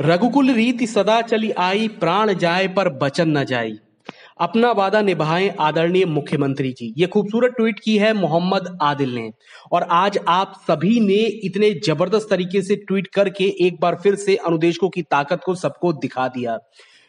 रघुकुल रीति सदा चली आई प्राण जाए पर बचन न जाए अपना वादा निभाएं आदरणीय मुख्यमंत्री जी ये खूबसूरत ट्वीट की है मोहम्मद आदिल ने और आज आप सभी ने इतने जबरदस्त तरीके से ट्वीट करके एक बार फिर से अनुदेशकों की ताकत को सबको दिखा दिया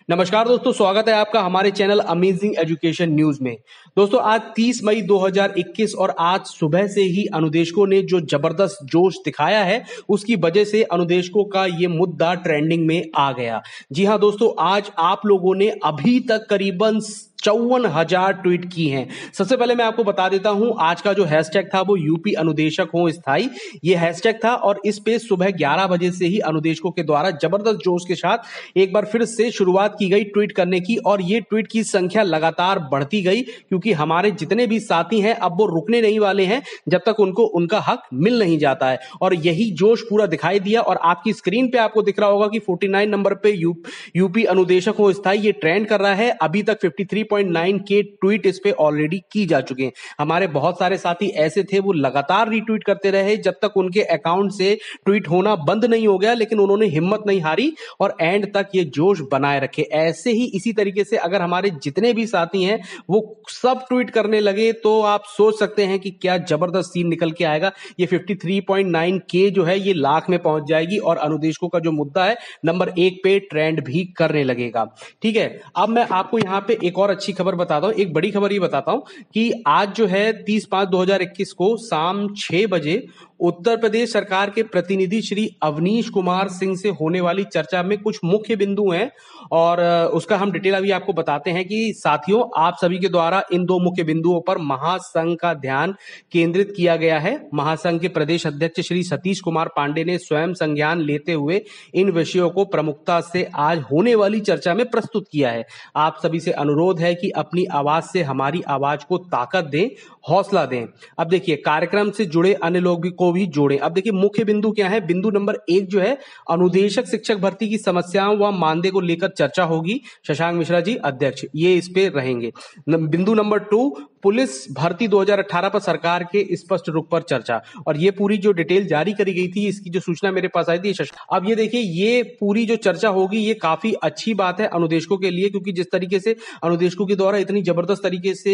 नमस्कार दोस्तों स्वागत है आपका हमारे चैनल अमेजिंग एजुकेशन न्यूज में दोस्तों आज 30 मई 2021 और आज सुबह से ही अनुदेशकों ने जो जबरदस्त जोश दिखाया है उसकी वजह से अनुदेशकों का ये मुद्दा ट्रेंडिंग में आ गया जी हाँ दोस्तों आज आप लोगों ने अभी तक करीबन चौवन हजार ट्वीट की हैं सबसे पहले मैं आपको बता देता हूं आज का जो हैशटैग था वो यूपी अनुदेशक हो स्थाई ये हैशटैग था और इस पे सुबह ग्यारह बजे से ही अनुदेशकों के द्वारा जबरदस्त जोश के साथ एक बार फिर से शुरुआत की गई ट्वीट करने की और ये ट्वीट की संख्या लगातार बढ़ती गई क्योंकि हमारे जितने भी साथी हैं अब वो रुकने नहीं वाले हैं जब तक उनको उनका हक मिल नहीं जाता है और यही जोश पूरा दिखाई दिया और आपकी स्क्रीन पे आपको दिख रहा होगा कि फोर्टी नंबर पे यू, यूपी अनुदेशक हो स्थाई ये ट्रेंड कर रहा है अभी तक फिफ्टी 3.9 के ट्वीट इस पे ऑलरेडी की जा चुके हैं हमारे बहुत सारे साथी ऐसे थे वो लगातार रीट्वीट करते रहे जब तक उनके अकाउंट से ट्वीट होना बंद नहीं हो गया लेकिन उन्होंने हिम्मत नहीं हारी और एंड तक ये जोश बनाए रखे ऐसे ही इसी तरीके से अगर हमारे जितने भी साथी हैं वो सब ट्वीट करने लगे तो आप सोच सकते हैं कि क्या जबरदस्त सीन निकल के आएगा ये 53.9 के जो है ये लाख में पहुंच जाएगी और अनुदेशकों का जो मुद्दा है नंबर एक पे ट्रेंड भी करने लगेगा ठीक है अब मैं आपको यहां पे एक और अच्छा अच्छी खबर बताता हूँ एक बड़ी खबर ये बताता हूँ कि आज जो है तीस पांच दो हजार इक्कीस को शाम छह बजे उत्तर प्रदेश सरकार के प्रतिनिधि श्री अवनीश कुमार सिंह से होने वाली चर्चा में कुछ मुख्य बिंदु हैं और उसका हम डिटेल अभी आपको बताते हैं कि साथियों आप सभी के द्वारा इन दो मुख्य बिंदुओं पर महासंघ का ध्यान केंद्रित किया गया है महासंघ के प्रदेश अध्यक्ष श्री सतीश कुमार पांडे ने स्वयं संज्ञान लेते हुए इन विषयों को प्रमुखता से आज होने वाली चर्चा में प्रस्तुत किया है आप सभी से अनुरोध है कि अपनी आवाज से हमारी आवाज को ताकत दें हौसला दें अब देखिए कार्यक्रम से जुड़े अन्य लोग भी को भी जोड़ें अब देखिए मुख्य बिंदु क्या है बिंदु नंबर एक जो है अनुदेशक शिक्षक भर्ती की समस्याओं व मानदेय को लेकर चर्चा होगी शशांक मिश्रा जी अध्यक्ष ये इस पे रहेंगे बिंदु नंबर टू पुलिस भर्ती 2018 पर सरकार के स्पष्ट रुख पर चर्चा और ये पूरी जो डिटेल जारी करी गई थी इसकी जो सूचना मेरे पास आई थी अब ये देखिए ये पूरी जो चर्चा होगी ये काफी अच्छी बात है अनुदेशकों के लिए क्योंकि जिस तरीके से अनुदेशकों के द्वारा इतनी जबरदस्त तरीके से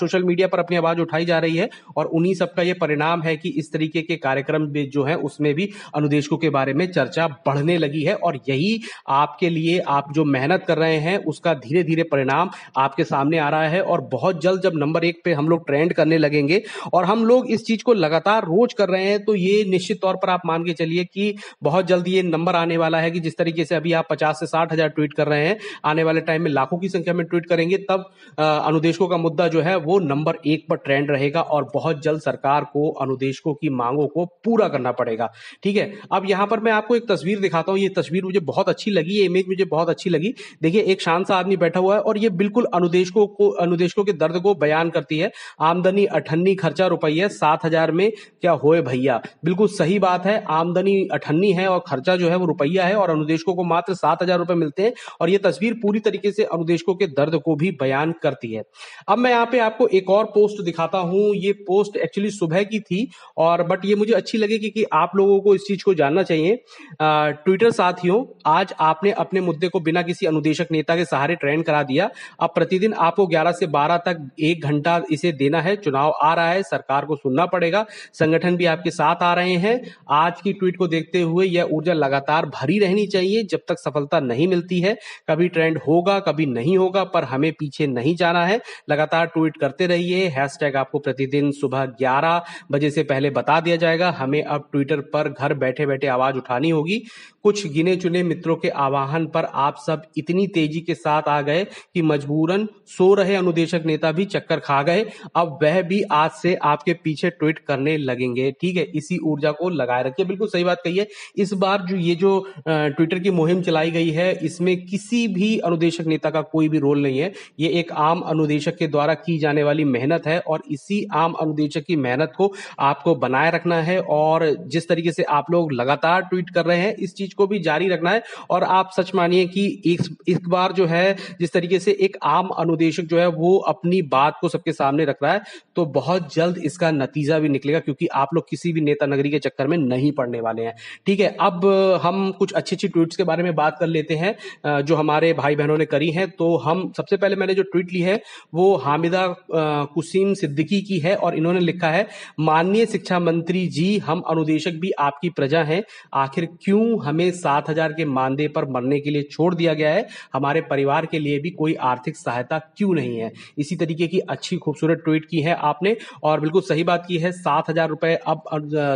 सोशल मीडिया पर अपनी आवाज उठाई जा रही है और उन्हीं सबका ये परिणाम है कि इस तरीके के कार्यक्रम जो है उसमें भी अनुदेशकों के बारे में चर्चा बढ़ने लगी है और यही आपके लिए आप जो मेहनत कर रहे हैं उसका धीरे धीरे परिणाम आपके सामने आ रहा है और बहुत जल्द जब नंबर नंबर एक पे हम लोग ट्रेंड करने लगेंगे और हम लोग इस चीज को लगातार रोज कर रहे हैं तो ये निश्चित तौर पर आप मान के चलिए कि बहुत जल्दी ये नंबर आने वाला है कि जिस तरीके से अभी आप पचास से साठ हजार ट्वीट कर रहे हैं आने वाले टाइम में लाखों की संख्या में ट्वीट करेंगे तब अनुदेशकों का मुद्दा जो है वो नंबर एक पर ट्रेंड रहेगा और बहुत जल्द सरकार को अनुदेशकों की मांगों को पूरा करना पड़ेगा ठीक है अब यहां पर मैं आपको एक तस्वीर दिखाता हूं ये तस्वीर मुझे बहुत अच्छी लगी ये इमेज मुझे बहुत अच्छी लगी देखिए एक शांत सा आदमी बैठा हुआ है और ये बिल्कुल अनुदेशकों को अनुदेशकों के दर्द को बयान बयान करती है आमदनी अठन्नी खर्चा रुपये सात हजार में क्या होए भैया बिल्कुल सही बात है आमदनी अठन्नी है और खर्चा जो है वो रुपया है और अनुदेशकों को मात्र सात हजार रुपए मिलते हैं और ये तस्वीर पूरी तरीके से अनुदेशकों के दर्द को भी बयान करती है अब मैं यहाँ पे आपको एक और पोस्ट दिखाता हूँ ये पोस्ट एक्चुअली सुबह की थी और बट ये मुझे अच्छी लगेगी कि आप लोगों को इस चीज को जानना चाहिए ट्विटर साथियों आज आपने अपने मुद्दे को बिना किसी अनुदेशक नेता के सहारे ट्रेंड करा दिया अब प्रतिदिन आपको ग्यारह से बारह तक एक घंटे घंटा इसे देना है चुनाव आ रहा है सरकार को सुनना पड़ेगा संगठन भी आपके साथ आ रहे हैं आज की ट्वीट को देखते हुए यह ऊर्जा लगातार भरी रहनी चाहिए जब तक सफलता नहीं मिलती है कभी ट्रेंड होगा कभी नहीं होगा पर हमें पीछे नहीं जाना है लगातार ट्वीट करते रहिए हैशटैग आपको प्रतिदिन सुबह ग्यारह बजे से पहले बता दिया जाएगा हमें अब ट्विटर पर घर बैठे बैठे आवाज उठानी होगी कुछ गिने चुने मित्रों के आवाहन पर आप सब इतनी तेजी के साथ आ गए कि मजबूरन सो रहे अनुदेशक नेता भी चक्कर खा गए अब वह भी आज से आपके पीछे ट्वीट करने लगेंगे ठीक है इसी ऊर्जा को लगाए रखिए बिल्कुल सही बात कही है इस बार जो ये जो ट्विटर की मुहिम चलाई गई है इसमें किसी भी अनुदेशक नेता का कोई भी रोल नहीं है ये एक आम अनुदेशक के द्वारा की जाने वाली मेहनत है और इसी आम अनुदेशक की मेहनत को आपको बनाए रखना है और जिस तरीके से आप लोग लगातार ट्वीट कर रहे हैं इस चीज को भी जारी रखना है और आप सच मानिए कि इस, इस बार जो है जिस तरीके से एक आम अनुदेशक जो है वो अपनी बात को को सबके सामने रख रहा है तो बहुत जल्द इसका नतीजा भी निकलेगा क्योंकि आप लोग किसी भी नेता नगरी के चक्कर में नहीं पड़ने वाले हैं ठीक है अब हम कुछ अच्छी अच्छी ट्वीट्स के बारे में बात कर लेते हैं जो हमारे भाई बहनों ने करी है तो हम सबसे पहले मैंने जो ट्वीट ली है वो हामिदा कुसीम सिद्दीकी की है और इन्होंने लिखा है माननीय शिक्षा मंत्री जी हम अनुदेशक भी आपकी प्रजा हैं आखिर क्यों हमें सात हजार के मानदेय पर मरने के लिए छोड़ दिया गया है हमारे परिवार के लिए भी कोई आर्थिक सहायता क्यों नहीं है इसी तरीके की अच्छी खूबसूरत ट्वीट की है आपने और बिल्कुल सही बात की है सात हजार रुपए अब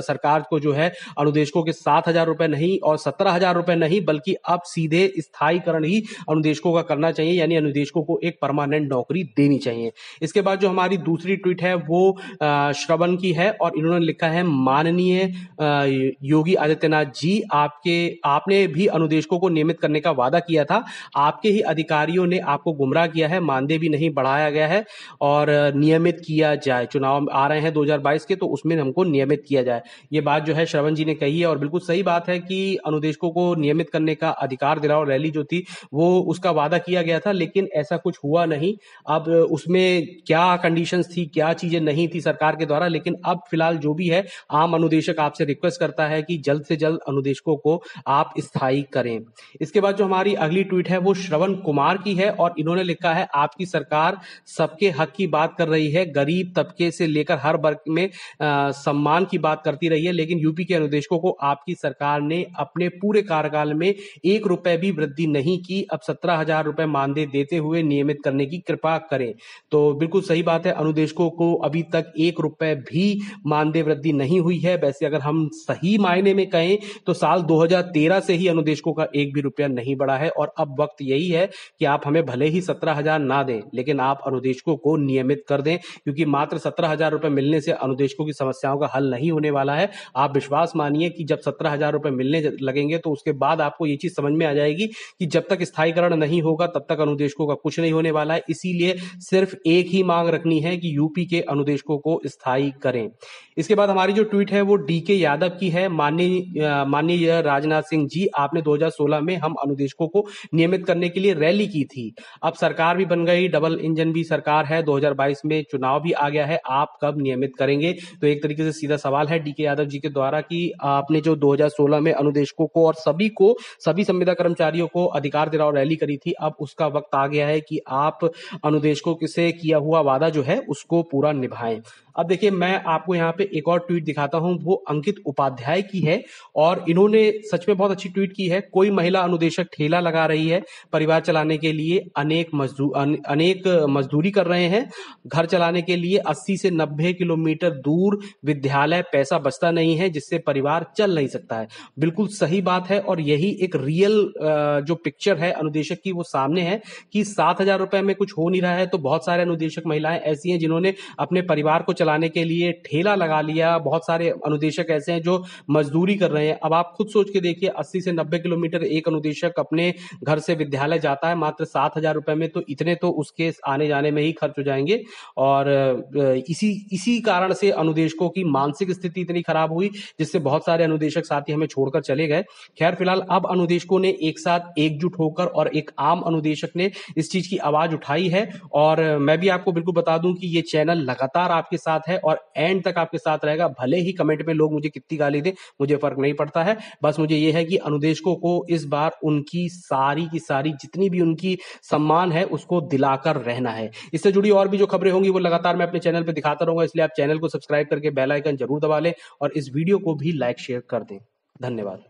सरकार को जो है अनुदेशकों के सात हजार रुपए नहीं और सत्रह हजार रुपए नहीं बल्कि अब सीधे स्थायीकरण ही अनुदेशकों का करना चाहिए यानी अनुदेशकों को एक परमानेंट नौकरी देनी चाहिए इसके बाद जो हमारी दूसरी ट्वीट है वो श्रवण की है और इन्होंने लिखा है माननीय योगी आदित्यनाथ जी आपके आपने भी अनुदेशकों को नियमित करने का वादा किया था आपके ही अधिकारियों ने आपको गुमराह किया है मानदेय भी नहीं बढ़ाया गया है और और नियमित किया जाए चुनाव आ रहे हैं 2022 के तो उसमें हमको नियमित किया जाए ये बात जो है श्रवण जी ने कही है और बिल्कुल सही बात है कि अनुदेशकों को नियमित करने का अधिकार दिलाओ रैली जो थी वो उसका वादा किया गया था लेकिन ऐसा कुछ हुआ नहीं अब उसमें क्या कंडीशंस थी क्या चीजें नहीं थी सरकार के द्वारा लेकिन अब फिलहाल जो भी है आम अनुदेशक आपसे रिक्वेस्ट करता है कि जल्द से जल्द अनुदेशकों को आप स्थायी करें इसके बाद जो हमारी अगली ट्वीट है वो श्रवण कुमार की है और इन्होंने लिखा है आपकी सरकार सबके हक की बात कर रही है गरीब तबके से लेकर हर वर्ग में आ, सम्मान की बात करती रही है लेकिन यूपी के अनुदेशकों को आपकी सरकार ने अपने पूरे कार्यकाल में एक रुपए भी वृद्धि नहीं की अब सत्रह हजार रुपए मानदेय देते हुए नियमित करने की कृपा करें तो बिल्कुल सही बात है अनुदेशकों को अभी तक एक रुपए भी मानदेय वृद्धि नहीं हुई है वैसे अगर हम सही मायने में कहें तो साल 2013 से ही अनुदेशकों का एक भी रुपया नहीं बढ़ा है और अब वक्त यही है कि आप हमें भले ही सत्रह हजार ना दें लेकिन आप अनुदेशकों को नियमित कर दें क्योंकि मात्र सत्रह हजार रुपए मिलने से अनुदेशकों की समस्याओं का हल नहीं होने वाला है आप विश्वास मानिए कि जब सत्रह हजार रुपए मिलने लगेंगे तो उसके बाद आपको ये चीज समझ में आ जाएगी कि जब तक स्थायीकरण नहीं होगा तब तक अनुदेशकों का कुछ नहीं होने वाला है इसीलिए सिर्फ एक ही मांग रखनी है कि यूपी के अनुदेशकों को स्थायी करें इसके बाद हमारी जो ट्वीट है वो डी यादव की है माननीय राजनाथ सिंह जी आपने 2016 में हम अनुदेशकों को नियमित करने के लिए रैली की थी अब सरकार भी बन गई डबल इंजन भी सरकार है दो 2022 में चुनाव भी आ गया है आप कब नियमित करेंगे तो एक तरीके से सीधा सवाल है डीके यादव जी के द्वारा कि आपने जो 2016 में अनुदेशकों को और सभी को सभी संविदा कर्मचारियों को अधिकार दिलाओ रैली करी थी अब उसका वक्त आ गया है कि आप अनुदेशकों से किया हुआ वादा जो है उसको पूरा निभाएं अब देखिए मैं आपको यहाँ पे एक और ट्वीट दिखाता हूँ वो अंकित उपाध्याय की है और इन्होंने सच में बहुत अच्छी ट्वीट की है कोई महिला अनुदेशक ठेला लगा रही है परिवार चलाने के लिए अनेक मजदूर अन, अनेक मजदूरी कर रहे हैं घर चलाने के लिए अस्सी से नब्बे किलोमीटर दूर विद्यालय पैसा बचता नहीं है जिससे परिवार चल नहीं सकता है बिल्कुल सही बात है और यही एक रियल जो पिक्चर है अनुदेशक की वो सामने है कि सात हजार रुपए में कुछ हो नहीं रहा है तो बहुत सारे अनुदेशक महिलाएं ऐसी हैं जिन्होंने अपने परिवार को चला चलाने के लिए ठेला लगा लिया बहुत सारे अनुदेशक ऐसे हैं जो मजदूरी कर रहे हैं अब आप खुद सोच के देखिए 80 से 90 किलोमीटर एक अनुदेशक अपने घर से विद्यालय जाता है मात्र सात हजार रुपए में तो इतने तो उसके आने जाने में ही खर्च हो जाएंगे और इसी इसी कारण से अनुदेशकों की मानसिक स्थिति इतनी खराब हुई जिससे बहुत सारे अनुदेशक साथी हमें छोड़कर चले गए खैर फिलहाल अब अनुदेशकों ने एक साथ एकजुट होकर और एक आम अनुदेशक ने इस चीज की आवाज उठाई है और मैं भी आपको बिल्कुल बता दूं कि ये चैनल लगातार आपके साथ साथ है और एंड तक आपके साथ रहेगा भले ही कमेंट में लोग मुझे कितनी गाली दें मुझे फर्क नहीं पड़ता है बस मुझे यह है कि अनुदेशकों को इस बार उनकी सारी की सारी जितनी भी उनकी सम्मान है उसको दिलाकर रहना है इससे जुड़ी और भी जो खबरें होंगी वो लगातार मैं अपने चैनल पर दिखाता रहूंगा इसलिए आप चैनल को सब्सक्राइब करके बेलाइकन जरूर दबा लें और इस वीडियो को भी लाइक शेयर कर दें धन्यवाद